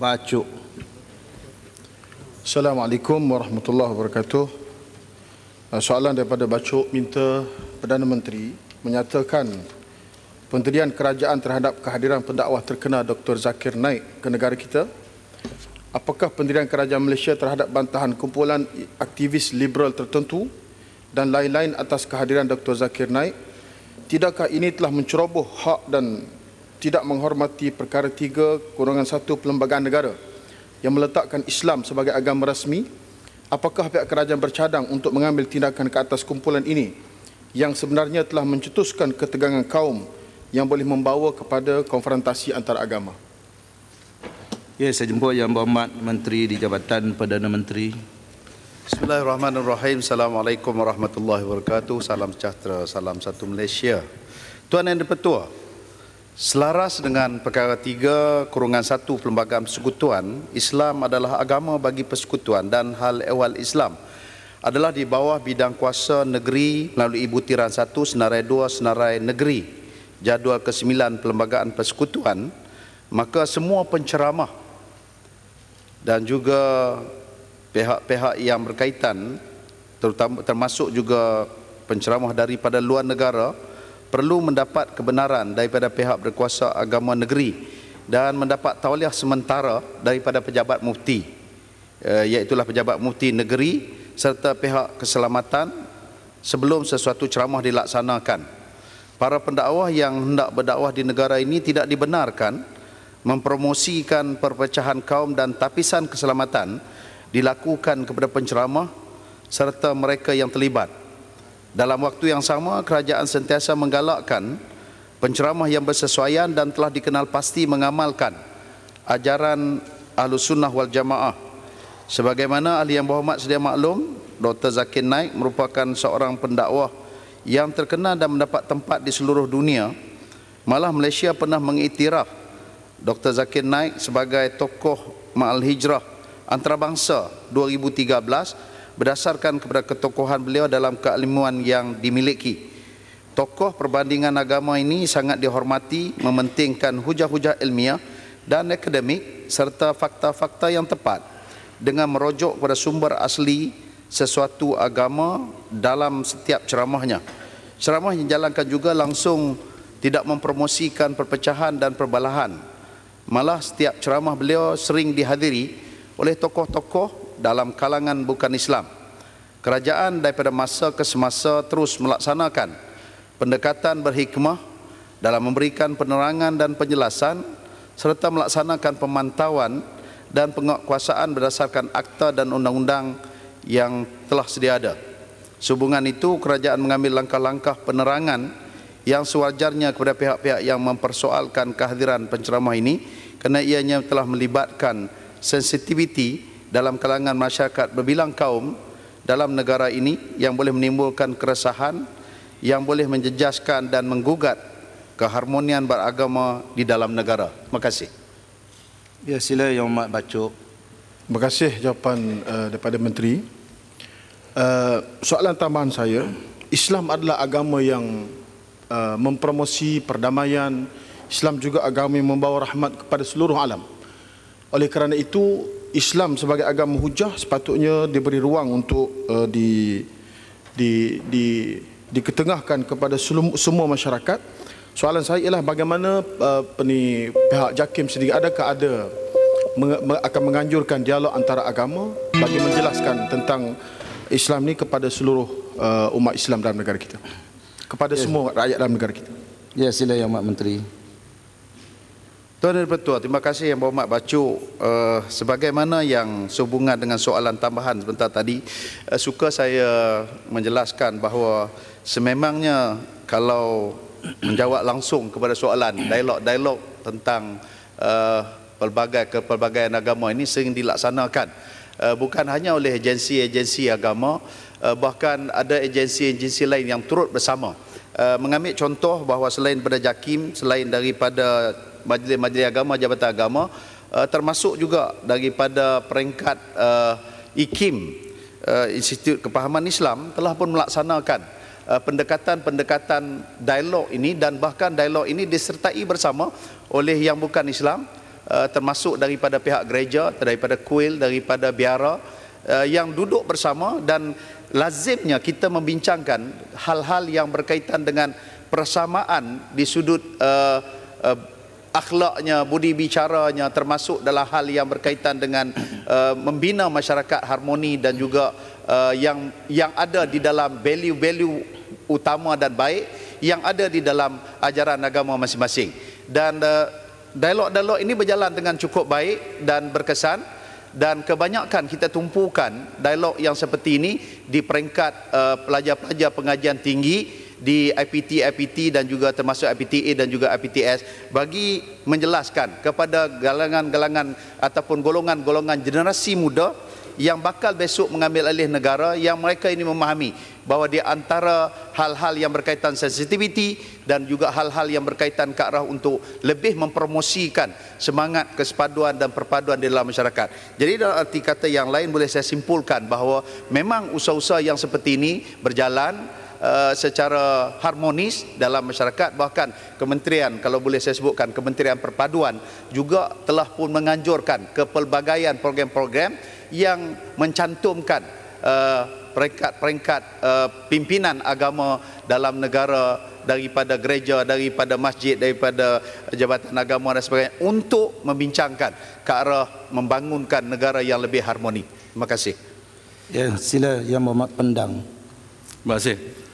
baca Assalamualaikum warahmatullahi wabarakatuh uh, Soalan daripada baca minta Perdana Menteri menyatakan pentadian kerajaan terhadap kehadiran pendakwah terkenal Dr. Zakir Naik ke negara kita Apakah pendirian kerajaan Malaysia terhadap bantahan kumpulan aktivis liberal tertentu dan lain-lain atas kehadiran Dr. Zakir Naik? Tidakkah ini telah menceroboh hak dan tidak menghormati perkara tiga, kurangan satu, Perlembagaan Negara yang meletakkan Islam sebagai agama rasmi, apakah pihak kerajaan bercadang untuk mengambil tindakan ke atas kumpulan ini yang sebenarnya telah mencetuskan ketegangan kaum yang boleh membawa kepada konfrontasi antara agama? Ya, saya jumpa Yang Berhormat Menteri di Jabatan Perdana Menteri. Bismillahirrahmanirrahim. Assalamualaikum warahmatullahi wabarakatuh. Salam sejahtera. Salam satu Malaysia. Tuan dan Petua, Selaras dengan perkara 3 kurungan 1 Perlembagaan Persekutuan, Islam adalah agama bagi persekutuan dan hal ehwal Islam adalah di bawah bidang kuasa negeri melalui butiran 1 senarai 2 senarai negeri jadual ke-9 Perlembagaan Persekutuan, maka semua penceramah dan juga pihak-pihak yang berkaitan terutama termasuk juga penceramah daripada luar negara perlu mendapat kebenaran daripada pihak berkuasa agama negeri dan mendapat tauliah sementara daripada pejabat mufti eh, iaitu pejabat mufti negeri serta pihak keselamatan sebelum sesuatu ceramah dilaksanakan para pendakwah yang hendak berdakwah di negara ini tidak dibenarkan mempromosikan perpecahan kaum dan tapisan keselamatan dilakukan kepada penceramah serta mereka yang terlibat dalam waktu yang sama, kerajaan sentiasa menggalakkan penceramah yang bersesuaian dan telah dikenal pasti mengamalkan ajaran Ahlus Sunnah wal Jamaah. Sebagaimana ahli yang berhormat sedia maklum, Dr. Zakir Naik merupakan seorang pendakwah yang terkenal dan mendapat tempat di seluruh dunia. Malah Malaysia pernah mengiktiraf Dr. Zakir Naik sebagai tokoh Ma'al Hijrah antarabangsa 2013 berdasarkan kepada ketokohan beliau dalam keilmuan yang dimiliki. Tokoh perbandingan agama ini sangat dihormati mementingkan hujah-hujah ilmiah dan akademik serta fakta-fakta yang tepat dengan merujuk kepada sumber asli sesuatu agama dalam setiap ceramahnya. Ceramah yang dijalankan juga langsung tidak mempromosikan perpecahan dan perbalahan. Malah setiap ceramah beliau sering dihadiri oleh tokoh-tokoh dalam kalangan bukan Islam. Kerajaan daripada masa ke semasa terus melaksanakan pendekatan berhikmah dalam memberikan penerangan dan penjelasan serta melaksanakan pemantauan dan penguatkuasaan berdasarkan akta dan undang-undang yang telah sedia ada. Sehubungan itu, kerajaan mengambil langkah-langkah penerangan yang sewajarnya kepada pihak-pihak yang mempersoalkan kehadiran penceramah ini kerana ianya telah melibatkan sensitiviti dalam kalangan masyarakat berbilang kaum dalam negara ini yang boleh menimbulkan keresahan yang boleh menjejaskan dan menggugat keharmonian beragama di dalam negara. Terima kasih. Ya sila yang mak baca. Terima kasih jawapan uh, daripada menteri. Uh, soalan tambahan saya, Islam adalah agama yang uh, mempromosi perdamaian. Islam juga agama yang membawa rahmat kepada seluruh alam. Oleh kerana itu, Islam sebagai agama hujah sepatutnya diberi ruang untuk uh, di, di, di, diketengahkan kepada seluruh, semua masyarakat. Soalan saya ialah bagaimana uh, ni, pihak JAKIM sendiri adakah ada meng, akan menganjurkan dialog antara agama bagi menjelaskan tentang Islam ini kepada seluruh uh, umat Islam dalam negara kita. Kepada ya. semua rakyat dalam negara kita. Ya sila ya Mak Menteri. Tuan dan Pertua, terima kasih yang berhormat baca uh, eh, sebagaimana yang sehubungan dengan soalan tambahan sebentar tadi uh, suka saya menjelaskan bahawa sememangnya kalau menjawab langsung kepada soalan dialog-dialog tentang uh, pelbagai kepelbagaian agama ini sering dilaksanakan uh, bukan hanya oleh agensi-agensi agama uh, bahkan ada agensi-agensi lain yang turut bersama uh, mengambil contoh bahawa selain daripada JAKIM selain daripada majlis-majlis agama jabatan agama uh, termasuk juga daripada peringkat uh, eh, IKIM uh, eh, Institut Kepahaman Islam telah pun melaksanakan uh, pendekatan-pendekatan dialog ini dan bahkan dialog ini disertai bersama oleh yang bukan Islam uh, termasuk daripada pihak gereja daripada kuil daripada biara uh, yang duduk bersama dan lazimnya kita membincangkan hal-hal yang berkaitan dengan persamaan di sudut uh, uh, akhlaknya, budi bicaranya termasuk dalam hal yang berkaitan dengan uh, membina masyarakat harmoni dan juga uh, yang yang ada di dalam value-value utama dan baik yang ada di dalam ajaran agama masing-masing. Dan uh, dialog-dialog ini berjalan dengan cukup baik dan berkesan dan kebanyakan kita tumpukan dialog yang seperti ini di peringkat uh, pelajar-pelajar pengajian tinggi di IPT IPT dan juga termasuk IPTA dan juga IPTS bagi menjelaskan kepada galangan-galangan ataupun golongan-golongan generasi muda yang bakal besok mengambil alih negara yang mereka ini memahami bahawa di antara hal-hal yang berkaitan sensitiviti dan juga hal-hal yang berkaitan ke arah untuk lebih mempromosikan semangat kesepaduan dan perpaduan di dalam masyarakat. Jadi dalam arti kata yang lain boleh saya simpulkan bahawa memang usaha-usaha yang seperti ini berjalan Eh, secara harmonis dalam masyarakat bahkan kementerian kalau boleh saya sebutkan kementerian perpaduan juga telah pun menganjurkan kepelbagaian program-program yang mencantumkan peringkat-peringkat eh, uh, eh, pimpinan agama dalam negara daripada gereja daripada masjid daripada jabatan agama dan sebagainya untuk membincangkan ke arah membangunkan negara yang lebih harmoni terima kasih ya sila yang memat pendang Terima kasih.